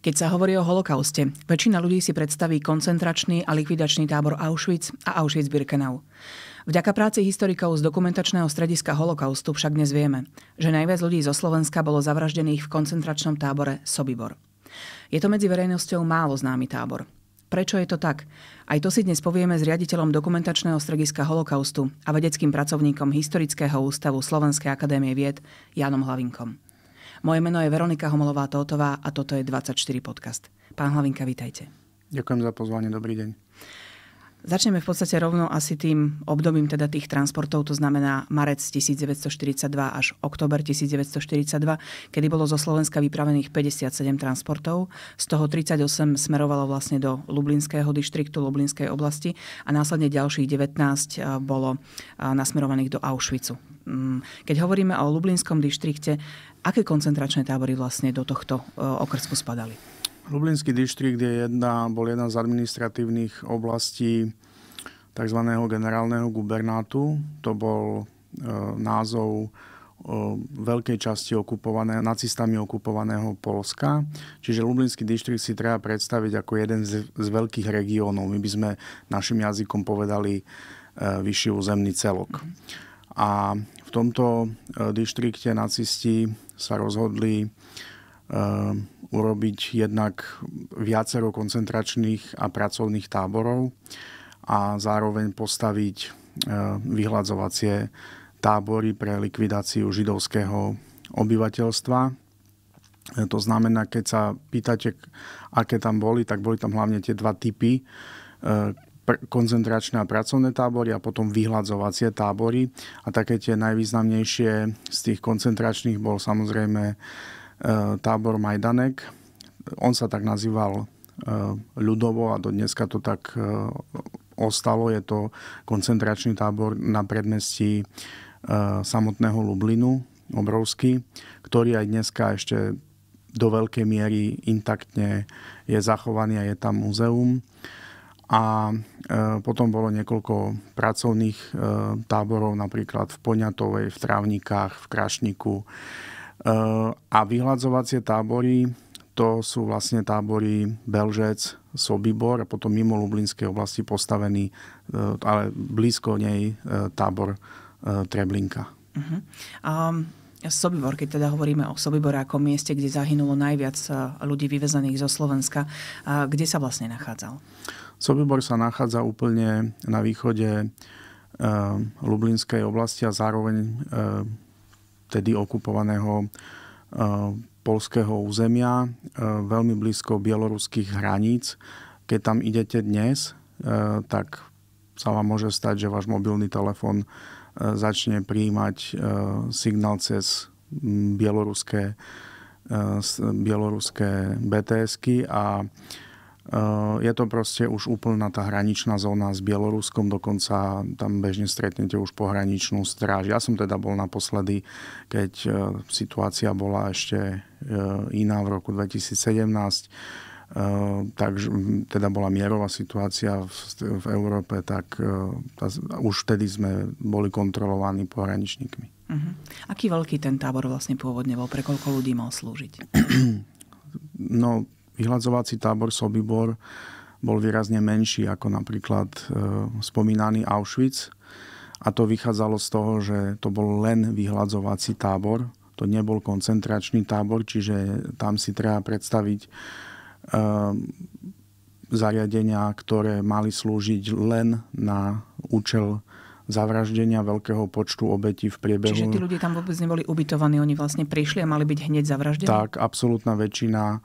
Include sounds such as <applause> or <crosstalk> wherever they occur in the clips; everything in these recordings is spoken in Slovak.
Keď sa hovorí o holokauste, väčšina ľudí si predstaví koncentračný a likvidačný tábor Auschwitz a Auschwitz-Birkenau. Vďaka práci historikov z dokumentačného strediska holokaustu však dnes vieme, že najviac ľudí zo Slovenska bolo zavraždených v koncentračnom tábore Sobibor. Je to medzi verejnosťou málo známy tábor. Prečo je to tak? Aj to si dnes povieme s riaditeľom dokumentačného strediska holokaustu a vedeckým pracovníkom Historického ústavu Slovenskej akadémie vied Janom Hlavinkom. Moje meno je Veronika homolová Totová a toto je 24 podcast. Pán Hlavinka, vítajte. Ďakujem za pozvanie, dobrý deň. Začneme v podstate rovno asi tým obdobím teda tých transportov, to znamená marec 1942 až október 1942, kedy bolo zo Slovenska vypravených 57 transportov, z toho 38 smerovalo vlastne do Lublinského dištriktu, Lublinskej oblasti a následne ďalších 19 eh, bolo eh, nasmerovaných do Auschwitzu. Mm, keď hovoríme o Lublinskom dištrikte, aké koncentračné tábory vlastne do tohto e, okrsku spadali? Lublinský dištrikt je jedna, bol jedna z administratívnych oblastí tzv. generálneho gubernátu. To bol e, názov e, veľkej časti okupované, nacistami okupovaného Polska. Čiže Lublinský dištrikt si treba predstaviť ako jeden z, z veľkých regiónov. My by sme našim jazykom povedali e, vyšší územný celok. Mm. A v tomto e, dištrikte nacisti sa rozhodli e, urobiť jednak viacero koncentračných a pracovných táborov a zároveň postaviť e, vyhľadzovacie tábory pre likvidáciu židovského obyvateľstva. To znamená, keď sa pýtate, aké tam boli, tak boli tam hlavne tie dva typy pr- koncentračné a pracovné tábory a potom vyhľadzovacie tábory. A také tie najvýznamnejšie z tých koncentračných bol samozrejme e, tábor Majdanek. On sa tak nazýval e, ľudovo a do dneska to tak e, ostalo. Je to koncentračný tábor na predmestí e, samotného Lublinu, obrovský, ktorý aj dneska ešte do veľkej miery intaktne je zachovaný a je tam muzeum a e, potom bolo niekoľko pracovných e, táborov, napríklad v Poňatovej, v Trávnikách, v Krašniku. E, a vyhľadzovacie tábory, to sú vlastne tábory Belžec, Sobibor a potom mimo Lublinskej oblasti postavený, ale blízko nej tábor Treblinka. Uh-huh. Um... Sobibor, keď teda hovoríme o Sobibore ako mieste, kde zahynulo najviac ľudí vyvezených zo Slovenska, kde sa vlastne nachádzal? Uh, Sobibor sa nachádza úplne na východe eh, Lublinskej oblasti a zároveň eh, tedy okupovaného eh, polského územia, veľmi blízko bieloruských hraníc. Keď tam idete dnes, tak sa vám môže stať, že váš mobilný telefón začne prijímať signál cez mm, bieloruské, bieloruské bts a Eh, je to proste už úplná tá hraničná zóna s Bieloruskom, dokonca tam bežne stretnete už pohraničnú stráž. Ja som teda bol naposledy, keď eh, situácia bola ešte eh, iná v roku 2017, takže teda bola mierová situácia v, v Európe, tak tá, už vtedy sme boli kontrolovaní pohraničníkmi. Uh-huh. Aký veľký ten tábor vlastne pôvodne bol? Pre koľko ľudí mal slúžiť? No, Vyhľadzovací tábor Sobibor bol výrazne menší ako napríklad e, spomínaný Auschwitz. A to vychádzalo z toho, že to bol len vyhľadzovací tábor, to nebol koncentračný tábor, čiže tam si treba predstaviť e, zariadenia, ktoré mali slúžiť len na účel zavraždenia veľkého počtu obetí v priebehu. Čiže tí ľudia tam vôbec neboli ubytovaní, oni vlastne prišli a mali byť hneď zavraždení? Tak, absolútna väčšina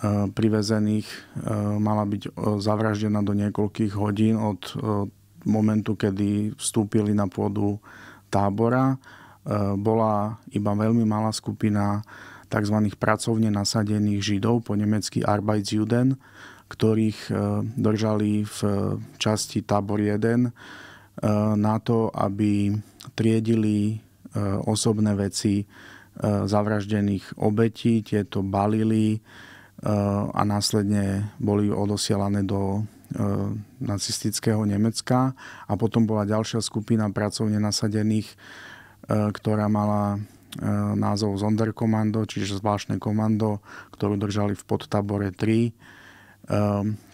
Eh, privezených eh, mala byť eh, zavraždená do niekoľkých hodín od momentu, kedy vstúpili na pôdu tábora. Bola iba veľmi malá skupina tzv. pracovne nasadených Židov, po nemecky Arbeitsjuden, ktorých držali v časti tábor 1 na to, aby triedili osobné veci zavraždených obetí, tieto balili, Eh, a následne boli odosielané do eh, nacistického Nemecka a potom bola ďalšia skupina pracovne nasadených, eh, ktorá mala názov Zonderkommando, čiže zvláštne komando, ktorú držali v podtabore 3,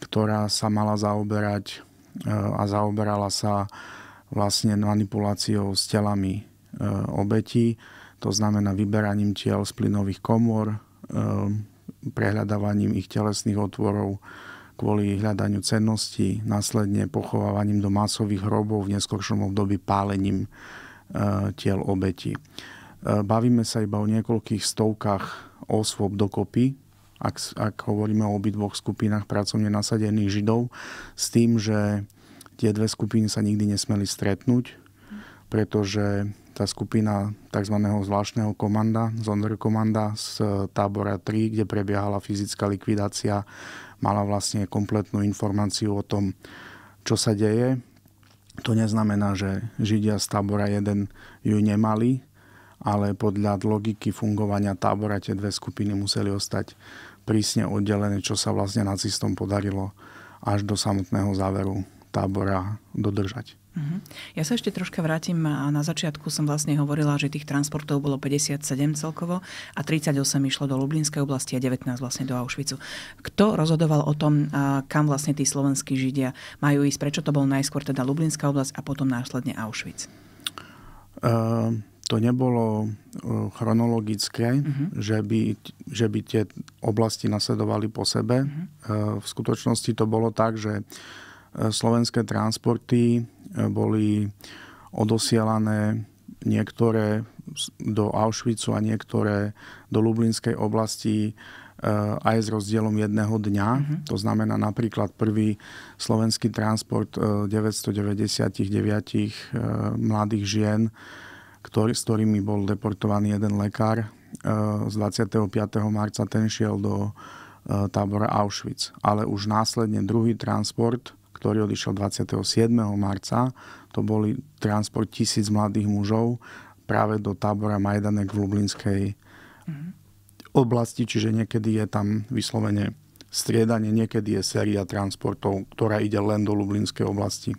ktorá sa mala zaoberať a zaoberala sa vlastne manipuláciou s telami obetí, to znamená vyberaním tiel z plynových komôr, prehľadávaním ich telesných otvorov, kvôli hľadaniu cennosti, následne pochovávaním do masových hrobov, v neskôršom období pálením e, tiel obeti. E, bavíme sa iba o niekoľkých stovkách osôb dokopy, ak, ak hovoríme o obidvoch skupinách pracovne nasadených Židov, s tým, že tie dve skupiny sa nikdy nesmeli stretnúť, pretože tá skupina tzv. zvláštneho komanda, Zonderkomanda z eh, tábora 3, kde prebiehala fyzická likvidácia, mala vlastne kompletnú informáciu o tom, čo sa deje. To neznamená, že Židia z tábora 1 ju nemali, ale podľa logiky fungovania tábora tie dve skupiny museli ostať prísne oddelené, čo sa vlastne nacistom podarilo až do samotného záveru tábora dodržať. Mhm. Ja sa ešte troška vrátim a na začiatku som vlastne hovorila, že tých transportov bolo 57 celkovo a 38 išlo do Lublinskej oblasti a 19 vlastne do Auschwitzu. Kto rozhodoval o tom, kam vlastne tí slovenskí židia majú ísť? Prečo to bol najskôr teda Lublinská oblasť a potom následne Auschwitz? Uh, to nebolo e, chronologické, uh-huh. že, by, že by tie oblasti nasledovali po sebe. Uh-huh. Uh, v skutočnosti to bolo tak, že uh, slovenské transporty e, boli odosielané niektoré do Auschwitzu a niektoré do Lublinskej oblasti e, aj s rozdielom jedného dňa. Mm-hmm. To znamená napríklad prvý slovenský transport 999 e, mladých žien, ktorý, s ktorými bol deportovaný jeden lekár z 25. marca, ten šiel do tábora Auschwitz. Ale už následne druhý transport ktorý odišiel 27. marca. To boli transport tisíc mladých mužov práve do tábora Majdanek v Lublinskej mm. oblasti, čiže niekedy je tam vyslovene striedanie, niekedy je séria transportov, ktorá ide len do Lublinskej oblasti.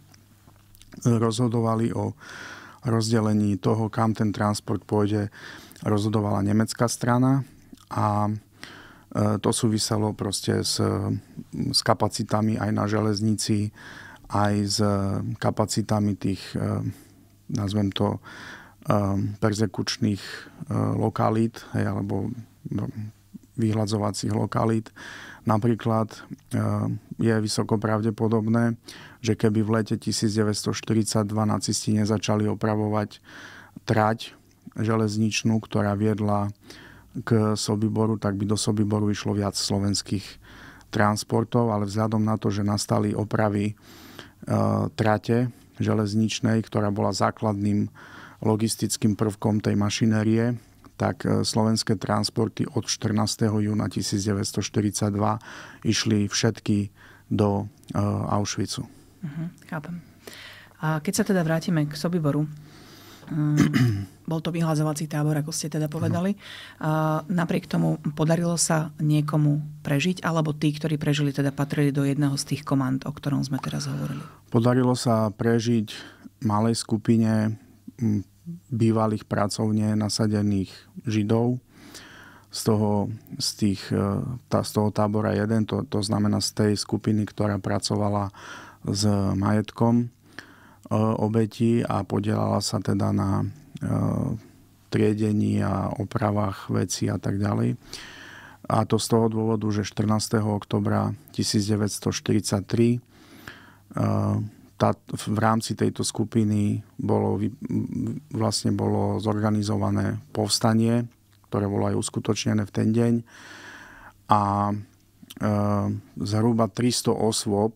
Rozhodovali o rozdelení toho, kam ten transport pôjde, rozhodovala nemecká strana a E, to súviselo proste s, mm, s kapacitami aj na železnici, aj s e, kapacitami tých, e, nazvem to, perzekučných lokalít, hej, alebo no, vyhľadzovacích lokalít. Napríklad je vysoko pravdepodobné, že keby v lete 1942 nacisti nezačali opravovať trať železničnú, ktorá viedla k Sobiboru, tak by do Sobiboru išlo viac slovenských transportov, ale vzhľadom na to, že nastali opravy e, trate železničnej, ktorá bola základným logistickým prvkom tej mašinérie, tak e, slovenské transporty od 14. júna 1942 išli všetky do e, Auschwitzu. Uh-huh, chápem. A keď sa teda vrátime k Sobiboru, bol to vyhľadzovací tábor, ako ste teda povedali. napriek tomu podarilo sa niekomu prežiť, alebo tí, ktorí prežili, teda patrili do jedného z tých komand, o ktorom sme teraz hovorili? Podarilo sa prežiť malej skupine bývalých pracovne nasadených Židov. Z toho, z, tých, e, tá, z toho tábora Jeden, to, to znamená z tej skupiny, ktorá pracovala s majetkom E, obeti a podielala sa teda na e, triedení a opravách vecí a tak ďalej. A to z toho dôvodu, že 14. oktobra 1943 e, tá, v rámci tejto skupiny bolo, vlastne bolo zorganizované povstanie, ktoré bolo aj uskutočnené v ten deň. A e, zhruba 300 osôb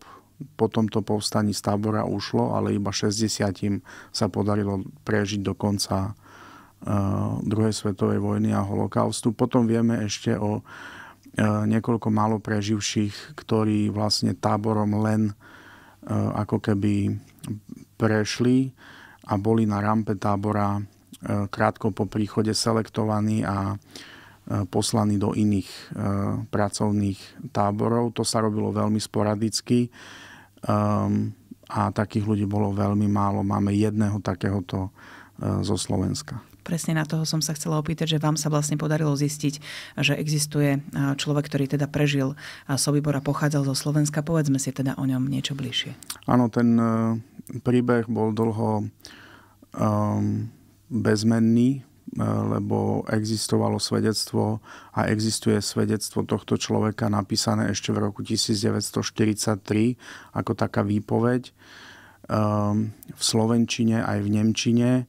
po tomto povstaní z tábora ušlo, ale iba 60 sa podarilo prežiť do konca eh, druhej svetovej vojny a holokaustu. Potom vieme ešte o eh, niekoľko málo preživších, ktorí vlastne táborom len eh, ako keby prešli a boli na rampe tábora krátko po príchode selektovaní a poslaní do iných pracovných táborov. To sa robilo veľmi sporadicky Um, a takých ľudí bolo veľmi málo. Máme jedného takéhoto e, zo Slovenska. Presne na toho som sa chcela opýtať, že vám sa vlastne podarilo zistiť, že existuje e, človek, ktorý teda prežil Sobibor a pochádzal zo Slovenska. Povedzme si teda o ňom niečo bližšie. Áno, ten e, príbeh bol dlho um, bezmenný. E, lebo existovalo svedectvo a existuje svedectvo tohto človeka napísané ešte v roku 1943 ako taká výpoveď e, v Slovenčine aj v Nemčine, e,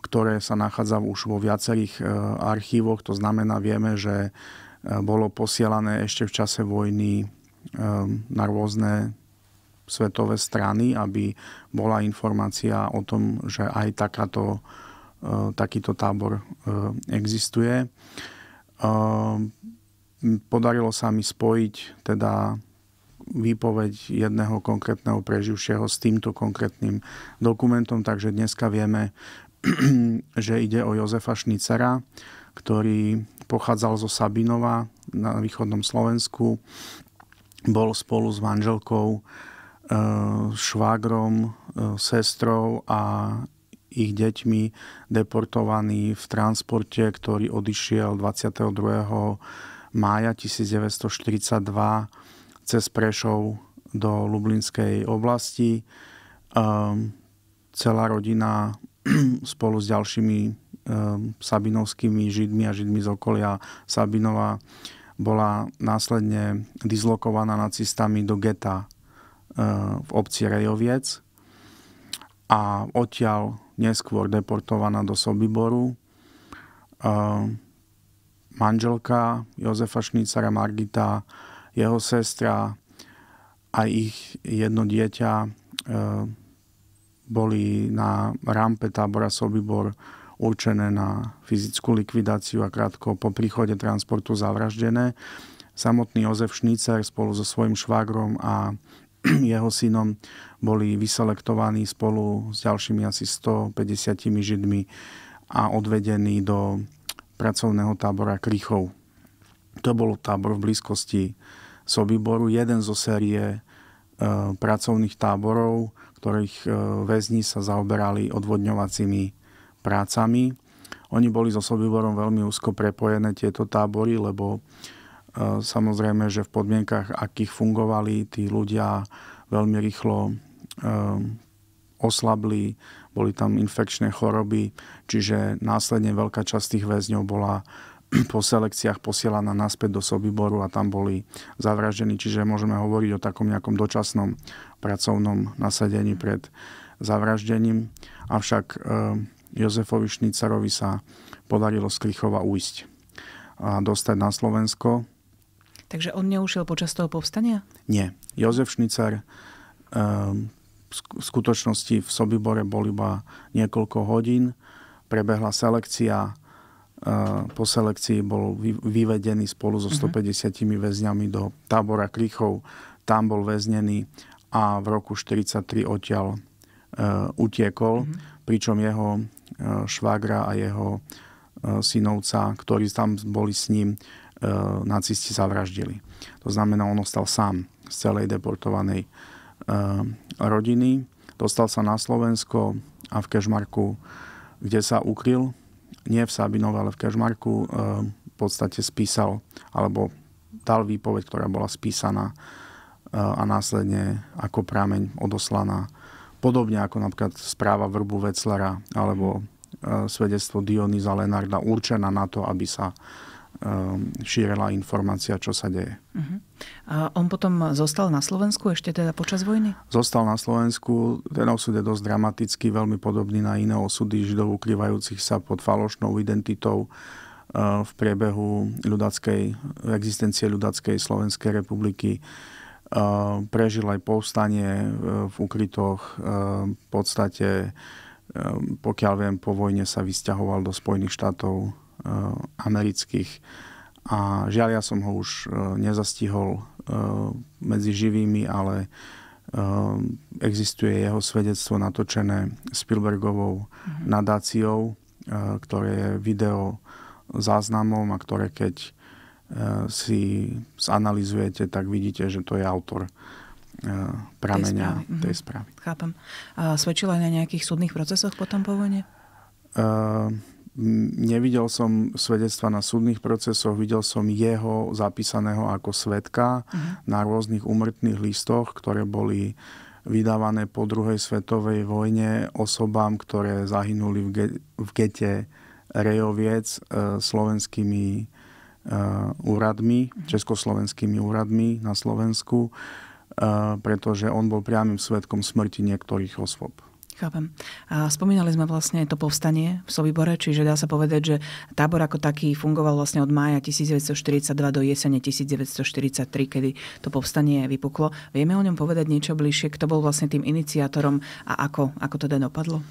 ktoré sa nachádza už vo viacerých archívoch. To znamená, vieme, že bolo posielané ešte v čase vojny na rôzne svetové strany, aby bola informácia o tom, že aj takáto E, takýto tábor e, existuje. E, podarilo sa mi spojiť teda výpoveď jedného konkrétneho preživšieho s týmto konkrétnym dokumentom, takže dneska vieme, <clears throat> že ide o Jozefa Šnicera, ktorý pochádzal zo Sabinova na východnom Slovensku, bol spolu s manželkou, švágrom, sestrou a ich deťmi deportovaní v transporte, ktorý odišiel 22. mája 1942 cez Prešov do Lublinskej oblasti. Ehm, celá rodina <clears throat> spolu s ďalšími ehm, sabinovskými židmi a židmi z okolia Sabinova bola následne dislokovaná nacistami do geta ehm, v obci Rejoviec a odtiaľ neskôr deportovaná do Sobiboru. Manželka Jozefa Šnícara Margita, jeho sestra a ich jedno dieťa e, boli na rampe tábora Sobibor určené na fyzickú likvidáciu a krátko po príchode transportu zavraždené. Samotný Jozef Šnícer spolu so svojím švagrom a <clears throat> jeho synom boli vyselektovaní spolu s ďalšími asi 150 židmi a odvedení do pracovného tábora Krychov. To bol tábor v blízkosti Sobiboru, jeden zo série e, pracovných táborov, ktorých e, väzni sa zaoberali odvodňovacími prácami. Oni boli so Sobiborom veľmi úzko prepojené tieto tábory, lebo Samozrejme, že v podmienkach, akých fungovali, tí ľudia veľmi rýchlo ehm, oslabli, boli tam infekčné choroby, čiže následne veľká časť tých väzňov bola <clears throat> po selekciách posielaná naspäť do Sobiboru a tam boli zavraždení. Čiže môžeme hovoriť o takom nejakom dočasnom pracovnom nasadení pred zavraždením. Avšak ehm, Jozefovi Šnicarovi sa podarilo z Klichova ujsť a dostať na Slovensko. Takže on neušiel počas toho povstania? Nie. Jozef Šnicar eh, um, v skutočnosti v Sobibore bol iba niekoľko hodín. Prebehla selekcia. Eh, po selekcii bol vyvedený spolu so 150 mhm. väzňami do tábora Krychov. Tam bol väznený a v roku 1943 odtiaľ eh, utiekol, mhm. pričom jeho švagra a jeho synovca, ktorí tam boli s ním, E, nacisti zavraždili. To znamená, on ostal sám z celej deportovanej e, rodiny. Dostal sa na Slovensko a v Kešmarku, kde sa ukryl, nie v Sabinove, ale v uh, v podstate spísal, alebo dal výpoveď, ktorá bola spísaná a následne ako prameň odoslaná. Podobne ako napríklad správa Vrbu Veclera alebo svedectvo Dionýza Lenarda určená na to, aby sa uh, Ehm, šírila informácia, čo sa deje. Uh-huh. A on potom zostal na Slovensku ešte teda počas vojny? Zostal na Slovensku. Ten osud je dosť dramatický, veľmi podobný na iné osudy židov ukrývajúcich sa pod falošnou identitou ehm, v priebehu ľudackej, existencie ľudackej Slovenskej republiky. Ehm, prežil aj povstanie v ukrytoch. V podstate, pokiaľ viem, po vojne sa vysťahoval do Spojených štátov Eh, amerických a žiaľ ja som ho už eh, nezastihol eh, medzi živými, ale existuje jeho svedectvo natočené Spielbergovou mhm. nadáciou, ktoré je video záznamom a ktoré keď si zanalizujete, tak vidíte, že to je autor prameňa tej správy. Tej mhm. správy. Chápem. A svedčila aj na nejakých súdnych procesoch potom po vojne? Uh, Nevidel som svedectva na súdnych procesoch, videl som jeho zapísaného ako svetka uh-huh. na rôznych umrtných listoch, ktoré boli vydávané po druhej svetovej vojne osobám, ktoré zahynuli v, ge- v gete Rejoviec e, slovenskými e, úradmi, mhm. československými úradmi na Slovensku, e, pretože on bol priamým svetkom smrti niektorých osôb. Chápem. A spomínali sme vlastne to povstanie v Sobibore, čiže dá sa povedať, že tábor ako taký fungoval vlastne od mája 1942 do jesene 1943, kedy to povstanie vypuklo. Vieme o ňom povedať niečo bližšie, kto bol vlastne tým iniciátorom a ako, ako to teda dopadlo?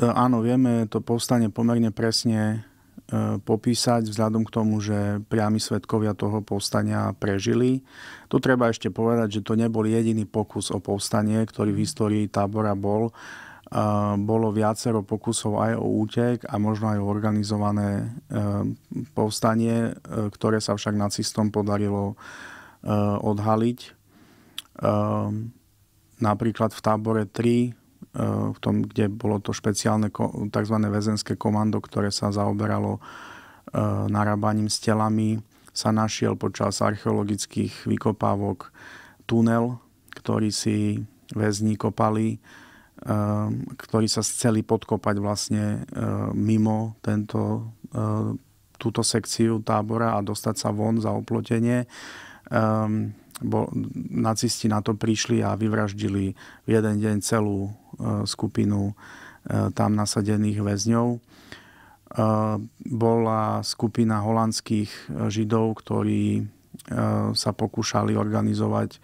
E, áno, vieme to povstanie pomerne presne Eh, popísať vzhľadom k tomu, že priami svetkovia toho povstania prežili. Tu treba ešte povedať, že to nebol jediný pokus o povstanie, ktorý v mhm. histórii tábora bol. Eh, bolo viacero pokusov aj o útek a možno aj o organizované eh, povstanie, ktoré sa však nacistom podarilo odhaliť. Napríklad v tábore 3 v tom, kde bolo to špeciálne tzv. väzenské komando, ktoré sa zaoberalo e, narábaním s telami, sa našiel počas archeologických vykopávok tunel, ktorý si väzni kopali, e, ktorý sa chceli podkopať vlastne e, mimo tento, túto sekciu tábora a dostať sa von za oplotenie. Ehm, bol, nacisti na to prišli a vyvraždili v jeden deň celú e, skupinu e, tam nasadených väzňov. E, bola skupina holandských židov, ktorí sa pokúšali organizovať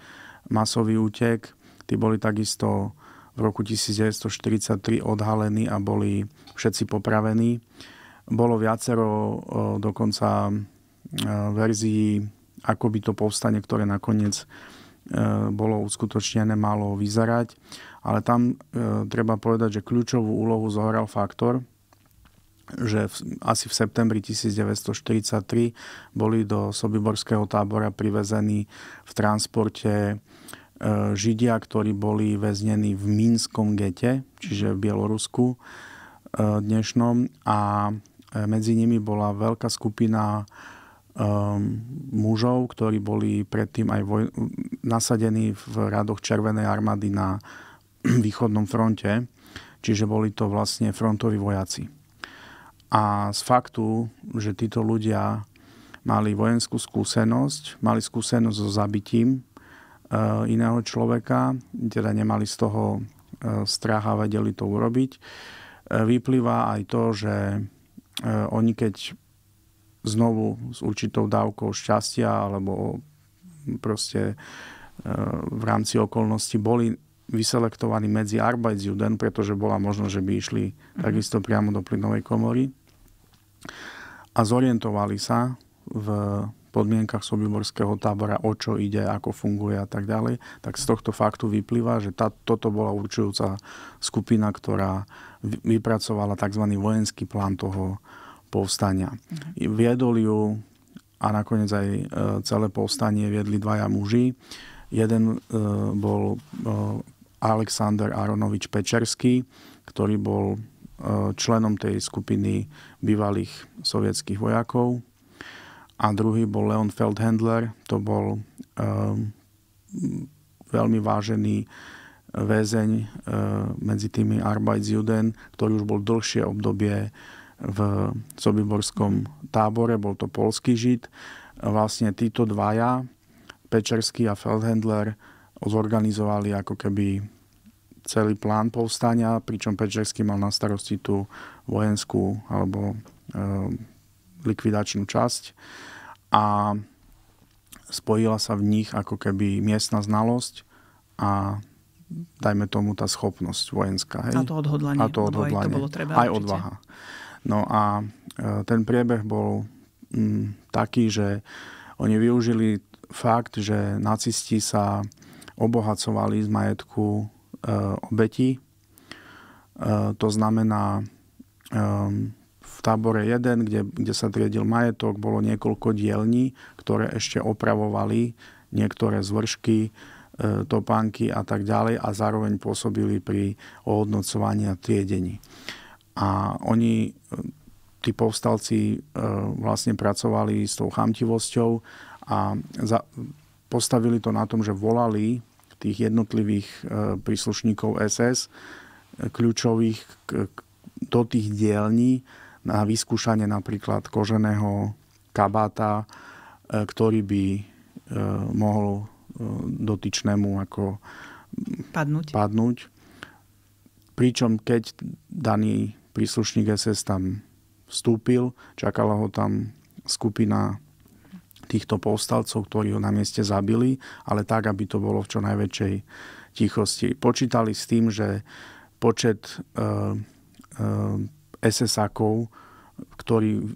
masový útek. Tí boli takisto v roku 1943 odhalení a boli všetci popravení. Bolo viacero dokonca verzií ako by to povstanie, ktoré nakoniec e, bolo uskutočnené, malo vyzerať. Ale tam e, treba povedať, že kľúčovú úlohu zohral faktor, že v, asi v septembri 1943 boli do Sobiborského tábora privezení v transporte e, Židia, ktorí boli väznení v Mínskom gete, čiže v Bielorusku dnešnom. A medzi nimi bola veľká skupina Ehm, mužov, ktorí boli predtým aj voj- nasadení v radoch Červenej armády na <clears throat> východnom fronte, čiže boli to vlastne frontoví vojaci. A z faktu, že títo ľudia mali vojenskú skúsenosť, mali skúsenosť so zabitím eh, iného človeka, teda nemali z toho eh, strach a vedeli to urobiť, eh, vyplýva aj to, že oni keď znovu s určitou dávkou šťastia alebo proste e, v rámci okolností boli vyselektovaní medzi Juden, pretože bola možnosť, že by išli mhm. takisto priamo do plynovej komory a zorientovali sa v podmienkach sobiborského tábora, o čo ide, ako funguje a tak ďalej, tak z tohto faktu vyplýva, že tá, toto bola určujúca skupina, ktorá vypracovala tzv. vojenský plán toho, povstania. Mhm. Viedol ju a nakoniec aj e, celé povstanie viedli dvaja muži. Jeden e, bol e, Alexander Aronovič Pečerský, ktorý bol členom tej skupiny bývalých sovietských vojakov. A druhý bol Leon Feldhandler, to bol veľmi vážený väzeň medzi tými Arbeitsjuden, ktorý už bol dlhšie obdobie v Sobiborskom tábore, bol to polský žid. Vlastne títo dvaja, Pečerský a Feldhendler, zorganizovali ako keby celý plán povstania, pričom Pečerský mal na starosti tú vojenskú alebo e, likvidačnú časť. A spojila sa v nich ako keby miestna znalosť a dajme tomu tá schopnosť vojenská. Hej? A to odhodlanie. A to odhodlanie. To bolo treba, Aj určite. odvaha. Určite. No a e, ten priebeh bol mm, taký, že oni využili fakt, že nacisti sa obohacovali z majetku e, obetí. E, to znamená, v tábore 1, kde, kde sa triedil majetok, bolo niekoľko dielní, ktoré ešte opravovali niektoré zvršky, topánky a tak ďalej a zároveň pôsobili pri ohodnocovaní a triedení. A oni, e, tí povstalci, e, vlastne pracovali s tou chamtivosťou a za, postavili to na tom, že volali tých jednotlivých e, príslušníkov SS, kľúčových k, k, do tých dielní na vyskúšanie napríklad koženého kabáta, ktorý by mohol dotyčnému ako padnúť. padnúť. Pričom keď daný príslušník SS tam vstúpil, čakala ho tam skupina týchto povstalcov, ktorí ho na mieste zabili, ale tak, aby to bolo v čo najväčšej tichosti. Počítali s tým, že počet e, e, SS-akov, ktorí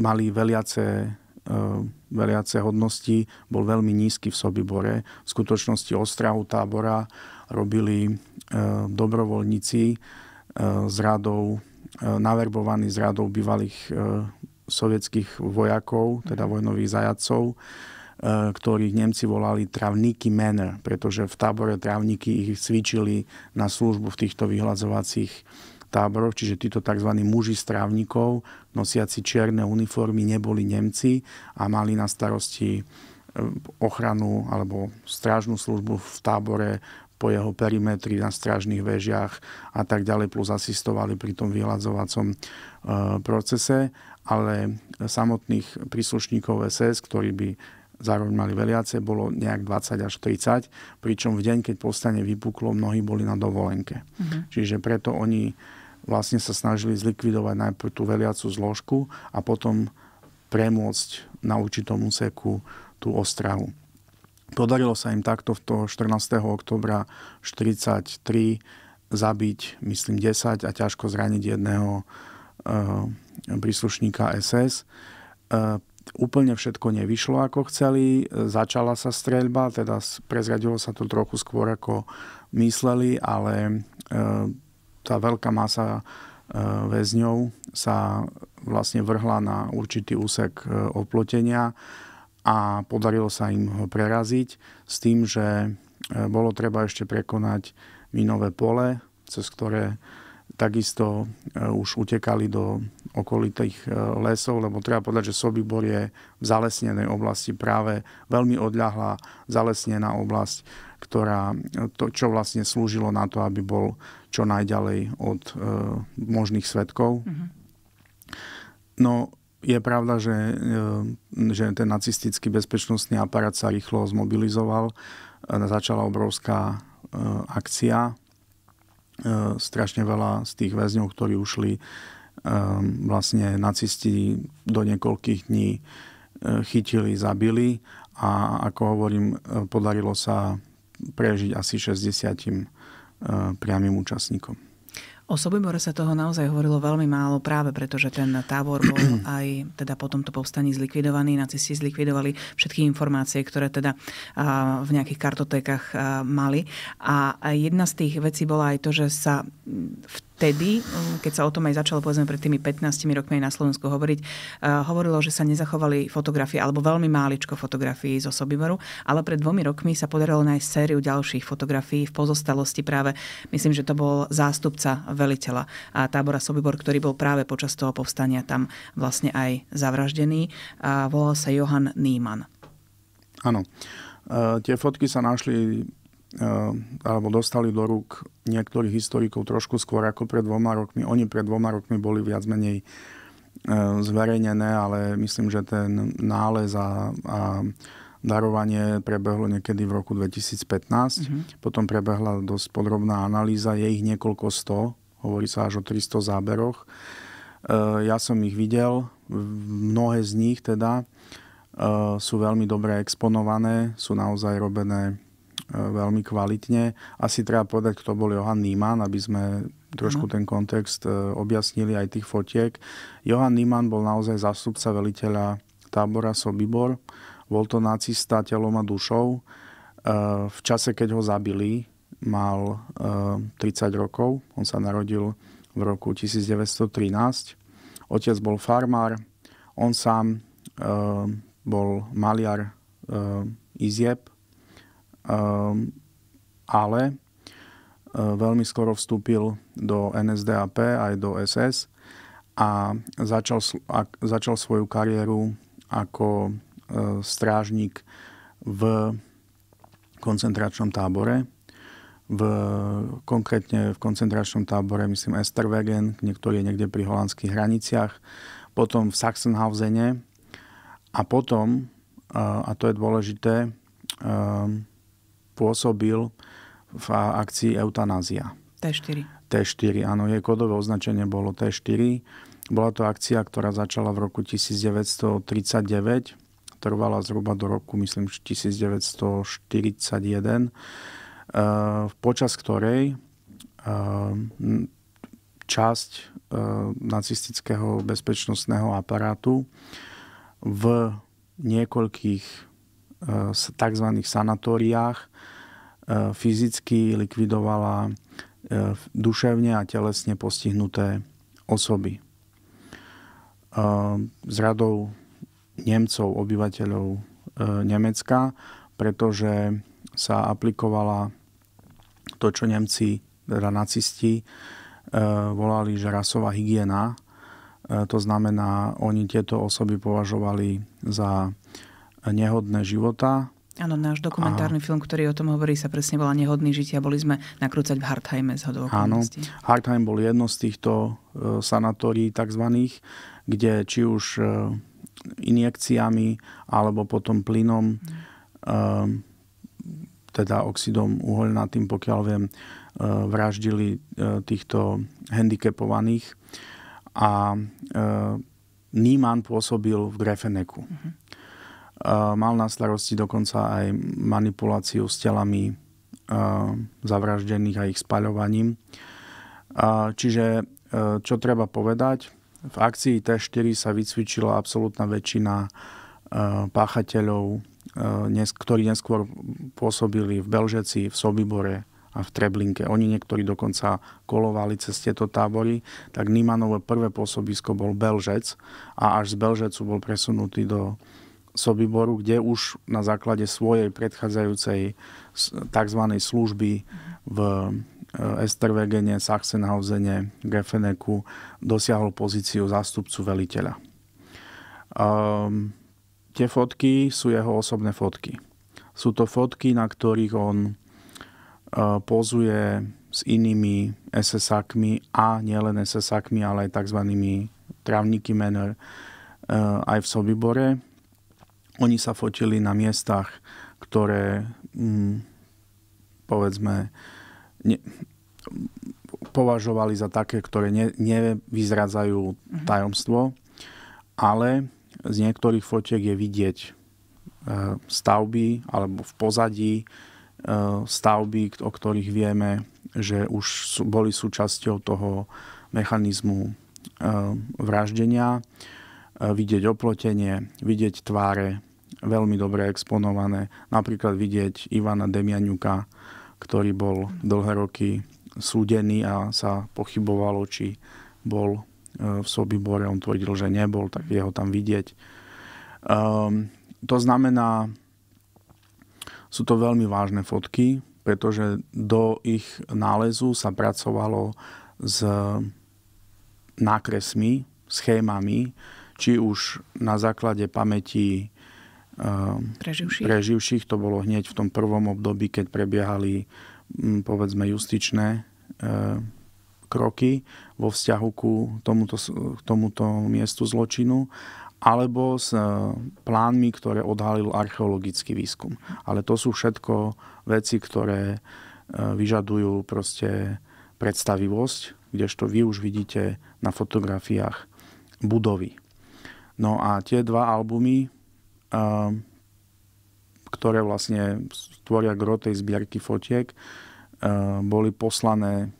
mali veliace e, veliace hodnosti bol veľmi nízky v Sobibore. V skutočnosti ostrahu tábora robili e, dobrovoľníci e, z radou E, naverbovaný z radov bývalých e, sovietských vojakov, teda mhm. vojnových zajacov, e, ktorých Nemci volali travníky mener, pretože v tábore travníky ich cvičili na službu v týchto vyhľadzovacích táboroch, čiže títo tzv. muži z trávnikov, nosiaci čierne uniformy, neboli Nemci a mali na starosti ochranu alebo strážnu službu v tábore po jeho perimetri, na strážnych väžiach a tak ďalej, plus asistovali pri tom vyhľadzovacom e, procese, ale samotných príslušníkov SS, ktorí by zároveň mali veliace, bolo nejak 20 až 30, pričom v deň, keď povstanie vypuklo, mnohí boli na dovolenke. Mhm. Čiže preto oni vlastne sa snažili zlikvidovať najprv tú veliacu zložku a potom premôcť na určitom úseku tú ostrahu. Podarilo sa im takto v to 14. oktobra 1943 zabiť, myslím, 10 a ťažko zraniť jedného eh, príslušníka SS. Eh, úplne všetko nevyšlo, ako chceli. Začala sa streľba, teda prezradilo sa to trochu skôr, ako mysleli, ale eh, tá veľká masa väzňov sa vlastne vrhla na určitý úsek oplotenia a podarilo sa im ho preraziť s tým, že e, bolo treba ešte prekonať minové pole, cez ktoré takisto e, už utekali do okolitých e, lesov, lebo treba povedať, že Sobibor je v zalesnenej oblasti práve veľmi odľahlá zalesnená oblasť, ktorá, to, čo vlastne slúžilo na to, aby bol čo najďalej od e, možných svetkov. Mm-hmm. No je pravda, že, eh, že ten nacistický bezpečnostný aparát sa rýchlo zmobilizoval. Eh, začala obrovská eh, akcia. Strašne veľa z tých väzňov, ktorí ušli, vlastne nacisti do niekoľkých dní chytili, zabili a ako hovorím, podarilo sa prežiť asi 60 priamým účastníkom. O Sobibore sa toho naozaj hovorilo veľmi málo práve preto, že ten tábor bol <clears throat> aj teda po tomto povstaní zlikvidovaný. Nacisti zlikvidovali všetky informácie, ktoré teda v nejakých kartotékach mali. A jedna z tých vecí bola aj to, že sa v vtedy, mm, keď sa o tom aj začalo povedzme pred tými 15 rokmi aj na Slovensku hovoriť, eh, hovorilo, že sa nezachovali fotografie alebo veľmi máličko fotografií zo Sobiboru, ale pred dvomi rokmi sa podarilo nájsť sériu ďalších fotografií v pozostalosti práve, myslím, že to bol zástupca veliteľa a eh, tábora Sobibor, ktorý bol práve počas toho povstania tam vlastne aj zavraždený a eh, volal sa Johan Nýman. Áno. tie fotky sa našli Eh, alebo dostali do rúk niektorých historikov trošku skôr ako pred dvoma rokmi. Oni pred dvoma rokmi boli viac menej eh, zverejnené, ale myslím, že ten nález a, a darovanie prebehlo niekedy v roku 2015. Mm-hmm. Potom prebehla dosť podrobná analýza, je ich niekoľko sto, hovorí sa až o 300 záberoch. Eh, ja som ich videl, mnohé z nich teda sú veľmi dobre exponované, sú naozaj robené veľmi kvalitne. Asi treba povedať, kto bol Johan Niemann, aby sme trošku mhm. ten kontext e, objasnili aj tých fotiek. Johan Niemann bol naozaj zástupca veliteľa tábora Sobibor. Bol to nacista telom a dušou. E, v čase, keď ho zabili, mal 30 e, rokov. On sa narodil v roku 1913. Otec bol farmár, on sám bol maliar izieb Ehm, ale e, veľmi skoro vstúpil do NSDAP aj do SS a začal, začal svoju kariéru ako e, strážnik v koncentračnom tábore. V, konkrétne v koncentračnom tábore, myslím, Esterwegen, niektorý je niekde pri holandských hraniciach, potom v Sachsenhausene a potom, e, a to je dôležité, ehm, pôsobil v akcii Eutanázia. T4. T4, áno, jej kodové označenie bolo T4. Bola to akcia, ktorá začala v roku 1939, trvala zhruba do roku, myslím, 1941, eh, počas ktorej eh, časť eh, nacistického bezpečnostného aparátu v niekoľkých E, tzv. sanatóriách e, fyzicky likvidovala e, duševne a telesne postihnuté osoby. S radou Nemcov, obyvateľov Nemecka, pretože sa aplikovala to, čo Nemci, teda nacisti, volali, že rasová hygiena. To znamená, oni tieto osoby považovali za nehodné života. Áno, náš dokumentárny a... film, ktorý o tom hovorí, sa presne volá Nehodný žitia. Boli sme nakrúcať v Hartheime z hodovokonosti. Áno, Hartheim bol jedno z týchto e, sanatórií tzv., kde či už e, injekciami alebo potom plynom, mm. teda oxidom uholnatým, pokiaľ viem, vraždili týchto handicapovaných. A e, Niemann pôsobil v Grefeneku. Mm-hmm. Mal na starosti dokonca aj manipuláciu s telami zavraždených a ich spaľovaním. Čiže e, čo treba povedať, v akcii T4 sa vycvičila absolútna väčšina e, páchateľov, e, ktorí neskôr pôsobili v Belžeci, v Sobibore a v Treblinke. Oni niektorí dokonca kolovali cez tieto tábory, tak Nimanovo prvé pôsobisko bol Belžec a až z Belžecu bol presunutý do Sobiboru, kde už na základe svojej predchádzajúcej tzv. služby v eh, Estervegene, Sachsenhausene, Grafeneku dosiahol pozíciu zástupcu veliteľa. Um, tie fotky sú jeho osobné fotky. Sú to fotky, na ktorých on eh, pozuje s inými SS-akmi a nielen SS-akmi, ale aj tzv. travníky mener eh, aj v Sobibore oni sa fotili na miestach, ktoré mm, povedzme ne, považovali za také, ktoré ne, nevyzradzajú mhm. tajomstvo, ale z niektorých fotiek je vidieť e, stavby alebo v pozadí e, stavby, o ktorých vieme, že už boli súčasťou toho mechanizmu e, vraždenia, vidieť oplotenie, vidieť tváre veľmi dobre exponované. Napríklad vidieť Ivana Demiaňuka, ktorý bol dlhé roky súdený a sa pochybovalo, či bol e, v Sobibore. On tvrdil, že nebol, tak je ho tam vidieť. Um, to znamená, sú to veľmi vážne fotky, pretože do ich nálezu sa pracovalo s nákresmi, schémami, či už na základe pamäti Ehm, preživších. preživších. To bolo hneď v tom prvom období, keď prebiehali mm, povedzme justičné ehm, kroky vo vzťahu ku tomuto, k tomuto miestu zločinu alebo s ehm, plánmi, ktoré odhalil archeologický výskum. Ale to sú všetko veci, ktoré vyžadujú proste predstavivosť, kdežto vy už vidíte na fotografiách budovy. No a tie dva albumy a, ehm, ktoré vlastne tvoria gro tej zbierky fotiek, a, ehm, boli poslané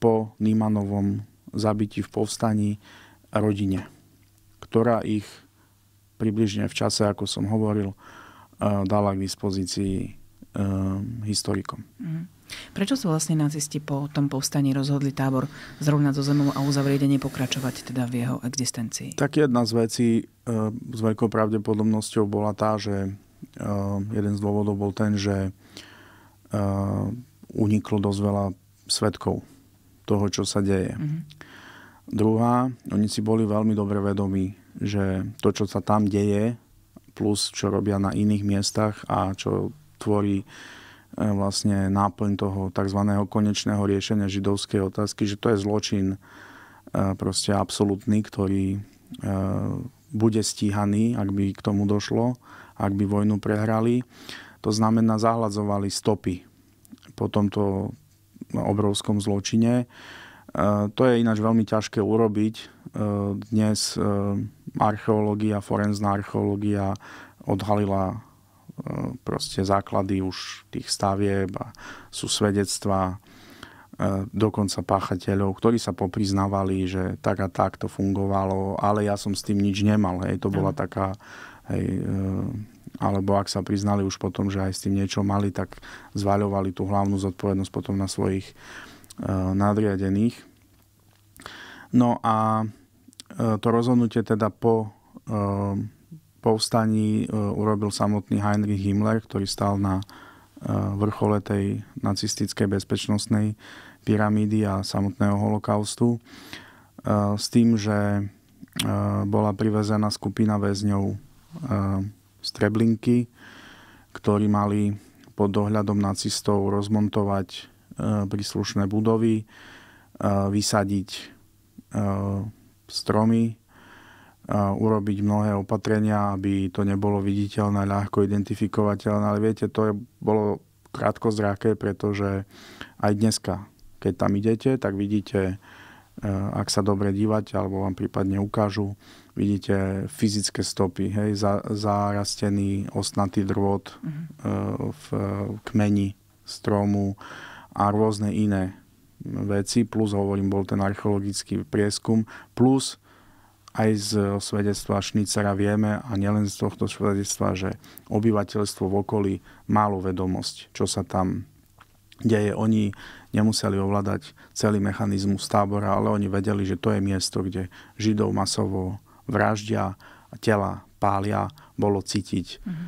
po Nímanovom zabití v povstaní rodine, ktorá ich približne v čase, ako som hovoril, ehm, dala k dispozícii historikom. Mm-hmm. Prečo sa vlastne nacisti po tom povstaní rozhodli tábor zrovna zo zemou a uzavrieť a nepokračovať teda v jeho existencii? Tak jedna z vecí e, s veľkou pravdepodobnosťou bola tá, že e, jeden z dôvodov bol ten, že e, uniklo dosť veľa svetkov toho, čo sa deje. Mm-hmm. Druhá, oni si boli veľmi dobre vedomí, že to, čo sa tam deje, plus čo robia na iných miestach a čo tvorí uh, E, vlastne náplň toho tzv. konečného riešenia židovskej otázky, že to je zločin e, proste absolútny, ktorý e, bude stíhaný, ak by k tomu došlo, ak by vojnu prehrali. To znamená, zahladzovali stopy po tomto obrovskom zločine. To je ináč veľmi ťažké urobiť. Dnes archeológia, forenzná archeológia odhalila E, proste základy už tých stavieb a sú svedectvá e, dokonca páchateľov, ktorí sa popriznávali, že tak a tak to fungovalo, ale ja som s tým nič nemal. Hej. To bola taká, hej, e, alebo ak sa priznali už potom, že aj s tým niečo mali, tak zvaľovali tú hlavnú zodpovednosť potom na svojich nadriadených. No a to rozhodnutie teda po povstaní e, urobil samotný Heinrich Himmler, ktorý stal na e, vrchole tej nacistickej bezpečnostnej pyramídy a samotného holokaustu e, s tým, že bola privezená skupina väzňov z Treblinky, ktorí mali pod dohľadom nacistov rozmontovať príslušné budovy, vysadiť stromy urobiť mnohé opatrenia, aby to nebolo viditeľné, ľahko identifikovateľné. Ale viete, to je, bolo zráke, pretože aj dneska, keď tam idete, tak vidíte, e, ak sa dobre dívate, alebo vám prípadne ukážu, vidíte fyzické stopy, hej, zarastený osnatý drôt e, v kmeni stromu a rôzne iné veci, plus hovorím, bol ten archeologický prieskum, plus aj z svedectva Šnicera vieme a nielen z tohto svedectva, že obyvateľstvo v okolí málo vedomosť, čo sa tam deje. Oni nemuseli ovládať celý mechanizmus tábora, ale oni vedeli, že to je miesto, kde Židov masovo vraždia, tela pália, bolo cítiť mm-hmm.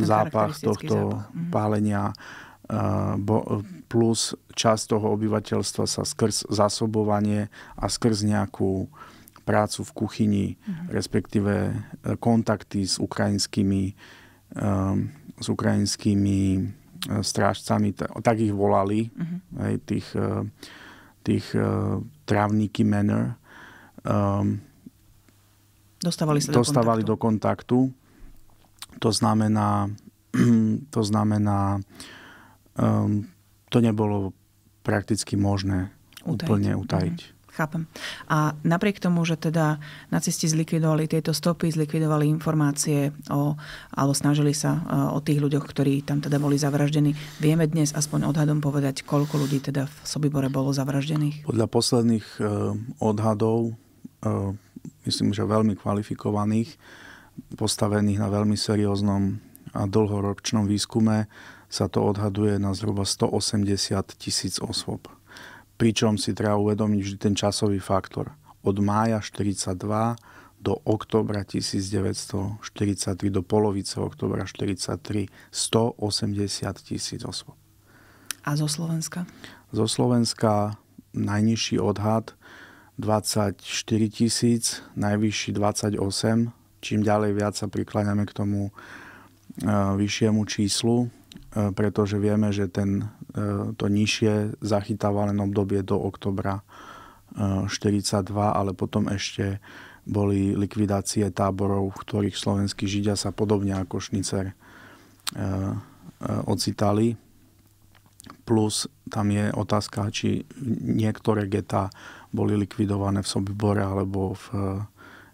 e, zápach tohto zápach. Mhm. pálenia. E, bo, plus časť toho obyvateľstva sa skrz zasobovanie a skrz nejakú prácu v kuchyni, mm-hmm. respektíve e, kontakty s ukrajinskými, um, s ukrajinskými e, strážcami, tak ich volali, mm-hmm. aj tých, e, tých uh, trávníky Manor. Um, dostávali sa dostávali do kontaktu. Do kontaktu. To znamená, <clears throat> to znamená, um, to nebolo prakticky možné utajiť. úplne utajiť. Mm-hmm. Chápem. A napriek tomu, že teda nacisti zlikvidovali tieto stopy, zlikvidovali informácie o, alebo snažili sa e, o tých ľuďoch, ktorí tam teda boli zavraždení, vieme dnes aspoň odhadom povedať, koľko ľudí teda v Sobibore bolo zavraždených? Podľa posledných e, odhadov, e, myslím, že veľmi kvalifikovaných, postavených na veľmi serióznom a dlhoročnom výskume, sa to odhaduje na zhruba 180 tisíc osôb pričom si treba uvedomiť vždy ten časový faktor. Od mája 42 do oktobra 1943, do polovice oktobra 43, 180 tisíc osôb. A zo Slovenska? Zo Slovenska najnižší odhad 24 tisíc, najvyšší 28. Čím ďalej viac sa prikláňame k tomu e, vyššiemu číslu, e, pretože vieme, že ten E, to nižšie zachytáva len obdobie do oktobra 1942, e, ale potom ešte boli likvidácie táborov, v ktorých slovenskí židia sa podobne ako Šnicer e, ocitali. Plus tam je otázka, či niektoré geta boli likvidované v Sobibore alebo v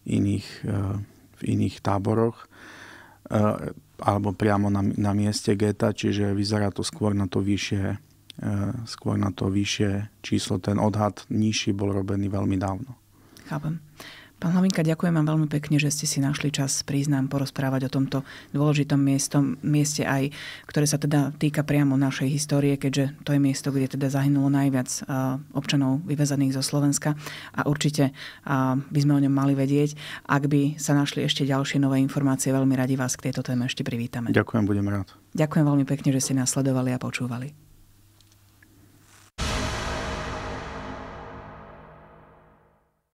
iných, v iných táboroch. Eh, alebo priamo na, na mieste geta, čiže vyzerá to skôr na to vyššie, eh, skôr na to vyššie číslo. Ten odhad nižší bol robený veľmi dávno. Chápem. Pán Hlavinka, ďakujem vám veľmi pekne, že ste si našli čas priznám porozprávať o tomto dôležitom miestom, mieste aj, ktoré sa teda týka priamo našej histórie, keďže to je miesto, kde teda zahynulo najviac občanov vyvezaných zo Slovenska a určite by sme o ňom mali vedieť. Ak by sa našli ešte ďalšie nové informácie, veľmi radi vás k tejto téme ešte privítame. Ďakujem, budem rád. Ďakujem veľmi pekne, že ste nás sledovali a počúvali.